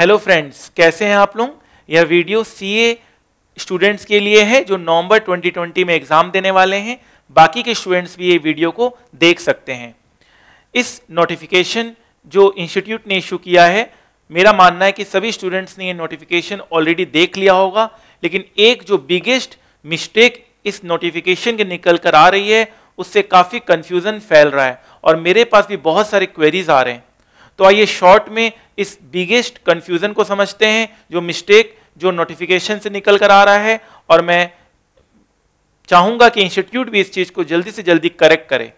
hello friends कैसे हैं आप लोग यह वीडियो सीए स्टूडेंट्स के लिए है जो नवंबर 2020 में एग्ज़ाम देने वाले हैं बाकी के स्टूडेंट्स भी ये वीडियो को देख सकते हैं इस नोटिफिकेशन जो इंस्टीट्यूट ने इशू किया है मेरा मानना है कि सभी स्टूडेंट्स ने ये नोटिफिकेशन ऑलरेडी देख लिया होगा लेकिन एक जो बिगेस्ट मिस्टेक इस नोटिफिकेशन के निकल कर आ रही है उससे काफ़ी कन्फ्यूज़न फैल रहा है और मेरे पास भी बहुत सारे क्वेरीज आ रहे हैं तो आइए शॉर्ट में इस बिगेस्ट कन्फ्यूज़न को समझते हैं जो मिस्टेक जो नोटिफिकेशन से निकल कर आ रहा है और मैं चाहूँगा कि इंस्टीट्यूट भी इस चीज़ को जल्दी से जल्दी करेक्ट करे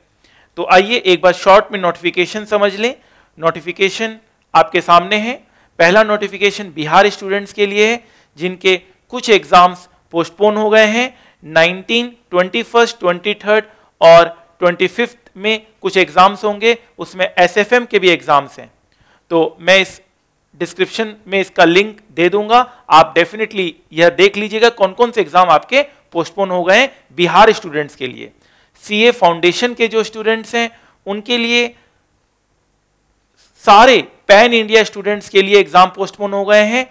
तो आइए एक बार शॉर्ट में नोटिफिकेशन समझ लें नोटिफिकेशन आपके सामने है पहला नोटिफिकेशन बिहार स्टूडेंट्स के लिए है जिनके कुछ एग्ज़ाम्स पोस्टपोन हो गए हैं nineteen twenty first twenty third और ट्वेंटी फिफ्थ में कुछ एग्ज़ाम्स होंगे उसमें एस के भी एग्ज़ाम्स हैं तो मैं इस डिस्क्रिप्शन में इसका लिंक दे दूंगा आप डेफिनेटली यह देख लीजिएगा कौन कौन से एग्जाम आपके पोस्टपोन हो गए बिहार स्टूडेंट्स के लिए सीए फाउंडेशन के जो स्टूडेंट्स हैं उनके लिए सारे पैन इंडिया स्टूडेंट्स के लिए एग्जाम पोस्टपोन हो गए हैं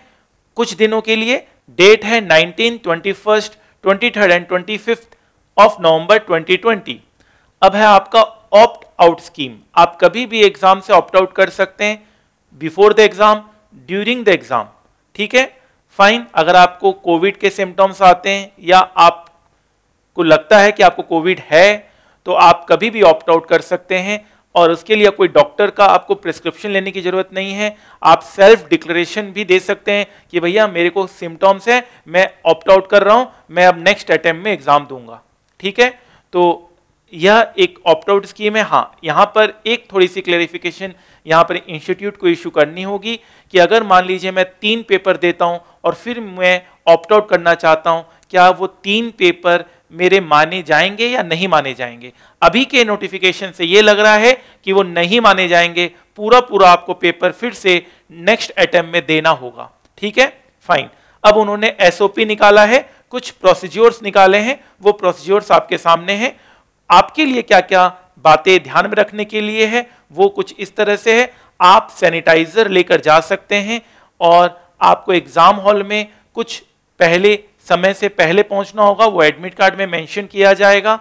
कुछ दिनों के लिए डेट है 19, 21, 23 एंड 25 ऑफ नवंबर 2020 अब है आपका ऑप्ट आउट स्कीम आप कभी भी एग्जाम से ऑप्ट आउट कर सकते हैं before the exam during the exam ठीक है फाइन अगर आपको कोविड के सिम्टम्स आते हैं या आपको लगता है कि आपको कोविड है तो आप कभी भी ऑप्ट आउट कर सकते हैं और उसके लिए कोई डॉक्टर का आपको प्रिस्क्रिप्शन लेने की ज़रूरत नहीं है आप सेल्फ डिक्लेरेशन भी दे सकते हैं कि भैया मेरे को सिम्टम्स हैं मैं ऑप्ट आउट कर रहा हूं मैं अब नेक्स्ट अटेम्प्ट में एग्ज़ाम दूंगा ठीक है तो यह एक ऑप्ट आउट स्कीम है हाँ यहां पर एक थोड़ी सी क्लेरिफिकेशन यहाँ पर इंस्टीट्यूट को इशू करनी होगी कि अगर मान लीजिए मैं तीन पेपर देता हूँ और फिर मैं ऑप्ट आउट करना चाहता हूँ क्या वो तीन पेपर मेरे माने जाएंगे या नहीं माने जाएंगे अभी के नोटिफिकेशन से ये लग रहा है कि वो नहीं माने जाएंगे पूरा पूरा आपको पेपर फिर से नेक्स्ट अटैम्प में देना होगा ठीक है फाइन अब उन्होंने एसओपी निकाला है कुछ प्रोसीज्योर्स निकाले हैं वो प्रोसीज्योर्स आपके सामने हैं आपके लिए क्या क्या बातें ध्यान में रखने के लिए है वो कुछ इस तरह से है आप सैनिटाइज़र लेकर जा सकते हैं और आपको एग्ज़ाम हॉल में कुछ पहले समय से पहले पहुंचना होगा वो एडमिट कार्ड में मेंशन किया जाएगा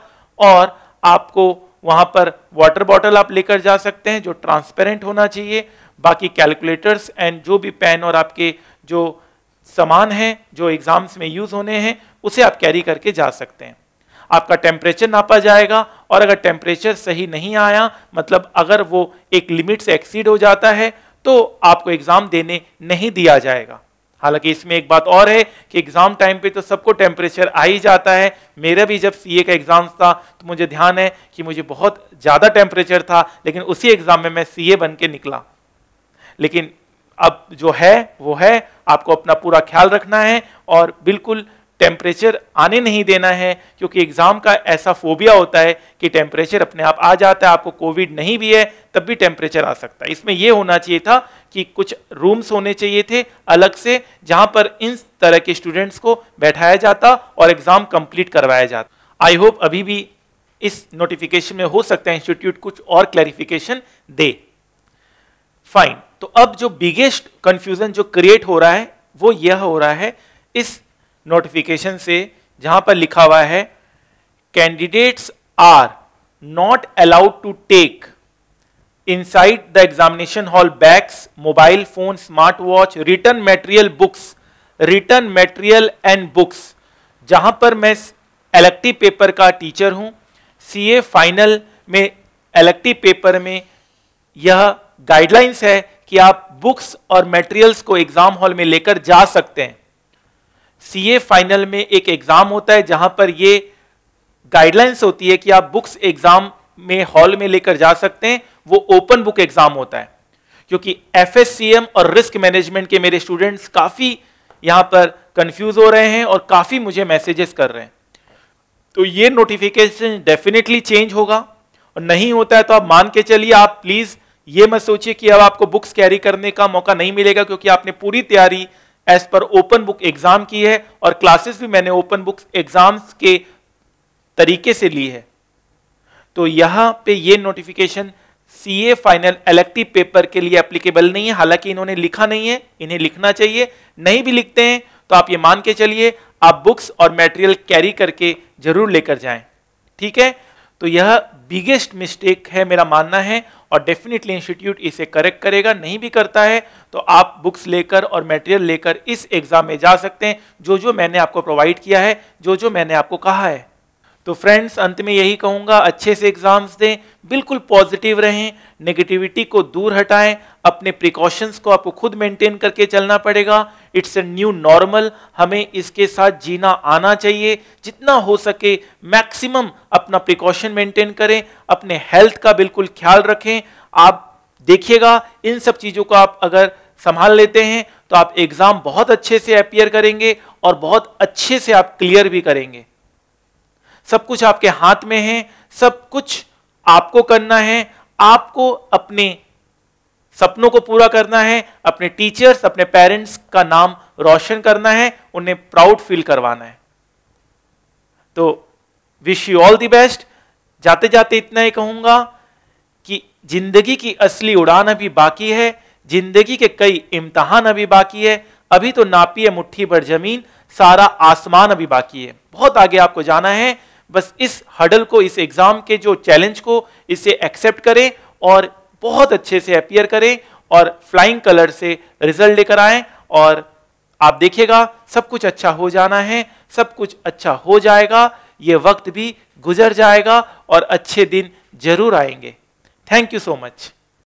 और आपको वहां पर वाटर बॉटल आप लेकर जा सकते हैं जो ट्रांसपेरेंट होना चाहिए बाकी कैलकुलेटर्स एंड जो भी पेन और आपके जो सामान हैं जो एग्ज़ाम्स में यूज़ होने हैं उसे आप कैरी करके जा सकते हैं आपका टेम्परेचर नापा जाएगा और अगर टेम्परेचर सही नहीं आया मतलब अगर वो एक लिमिट से एक्सीड हो जाता है तो आपको एग्ज़ाम देने नहीं दिया जाएगा हालांकि इसमें एक बात और है कि एग्ज़ाम टाइम पे तो सबको टेम्परेचर आ ही जाता है मेरा भी जब सीए का एग्ज़ाम था तो मुझे ध्यान है कि मुझे बहुत ज़्यादा टेम्परेचर था लेकिन उसी एग्ज़ाम में मैं सीए बन के निकला लेकिन अब जो है वो है आपको अपना पूरा ख्याल रखना है और बिल्कुल टेम्परेचर आने नहीं देना है क्योंकि एग्ज़ाम का ऐसा फोबिया होता है कि टेम्परेचर अपने आप आ जाता है आपको कोविड नहीं भी है तब भी टेम्परेचर आ सकता है इसमें यह होना चाहिए था कि कुछ रूम्स होने चाहिए थे अलग से जहां पर इन तरह के स्टूडेंट्स को बैठाया जाता और एग्ज़ाम कंप्लीट करवाया जाता आई होप अभी भी इस नोटिफिकेशन में हो सकता है इंस्टीट्यूट कुछ और क्लैरिफिकेशन दे फाइन तो अब जो बिगेस्ट कंफ्यूजन जो क्रिएट हो रहा है वो यह हो रहा है इस नोटिफिकेशन से जहां पर लिखा हुआ है candidates are not allowed to take the examination hall bags mobile phone smart watch written material books written material and books जहां पर मैं इलेक्टिव पेपर का टीचर हूं सीए फाइनल में इलेक्टिव पेपर में यह गाइडलाइंस है कि आप बुक्स और मेटेरियल्स को एग्जाम हॉल में लेकर जा सकते हैं सीए फाइनल में एक एग्जाम होता है जहां पर ये गाइडलाइंस होती है कि आप बुक्स एग्जाम में हॉल में लेकर जा सकते हैं वो ओपन बुक एग्जाम होता है क्योंकि एफ और रिस्क मैनेजमेंट के मेरे स्टूडेंट्स काफी यहां पर कंफ्यूज हो रहे हैं और काफी मुझे मैसेजेस कर रहे हैं तो ये नोटिफिकेशन डेफिनेटली चेंज होगा और नहीं होता है तो आप मान के चलिए आप प्लीज ये मत सोचिए कि अब आपको बुक्स कैरी करने का मौका नहीं मिलेगा क्योंकि आपने पूरी तैयारी as per open book exam की है और क्लासेस भी मैंने ओपन बुक एग्जाम्स के तरीके से ली है तो यहां पे ये notification CA final elective paper के लिए एप्लीकेबल नहीं है हालांकि इन्होंने लिखा नहीं है इन्हें लिखना चाहिए नहीं भी लिखते हैं तो आप ये मान के चलिए आप बुक्स और मेटेरियल कैरी करके जरूर लेकर जाए ठीक है तो यह बिगेस्ट मिस्टेक है मेरा मानना है और डेफिनेटली इंस्टीट्यूट इसे करेक्ट करेगा नहीं भी करता है तो आप बुक्स लेकर और मटेरियल लेकर इस एग्जाम में जा सकते हैं जो जो मैंने आपको प्रोवाइड किया है जो जो मैंने आपको कहा है तो फ्रेंड्स अंत में यही कहूँगा अच्छे से एग्ज़ाम्स दें बिल्कुल पॉजिटिव रहें नेगेटिविटी को दूर हटाएं अपने प्रिकॉशंस को आपको खुद मेंटेन करके चलना पड़ेगा इट्स अ न्यू नॉर्मल हमें इसके साथ जीना आना चाहिए जितना हो सके मैक्सिमम अपना प्रिकॉशन मेंटेन करें अपने हेल्थ का बिल्कुल ख्याल रखें आप देखिएगा इन सब चीज़ों को आप अगर संभाल लेते हैं तो आप एग्ज़ाम बहुत अच्छे से अपियर करेंगे और बहुत अच्छे से आप क्लियर भी करेंगे सब कुछ आपके हाथ में है सब कुछ आपको करना है आपको अपने सपनों को पूरा करना है अपने टीचर्स अपने पेरेंट्स का नाम रोशन करना है उन्हें प्राउड फील करवाना है तो wish you all the best जाते जाते इतना ही कहूंगा कि जिंदगी की असली उड़ान अभी बाकी है जिंदगी के कई इम्तहान अभी बाकी है अभी तो नापी है मुट्ठी भर जमीन सारा आसमान अभी बाकी है बहुत आगे आपको जाना है बस इस हडल को इस एग्ज़ाम के जो चैलेंज को इसे एक्सेप्ट करें और बहुत अच्छे से अपियर करें और फ्लाइंग कलर से रिजल्ट लेकर आए और आप देखिएगा सब कुछ अच्छा हो जाना है सब कुछ अच्छा हो जाएगा ये वक्त भी गुजर जाएगा और अच्छे दिन जरूर आएंगे थैंक यू सो मच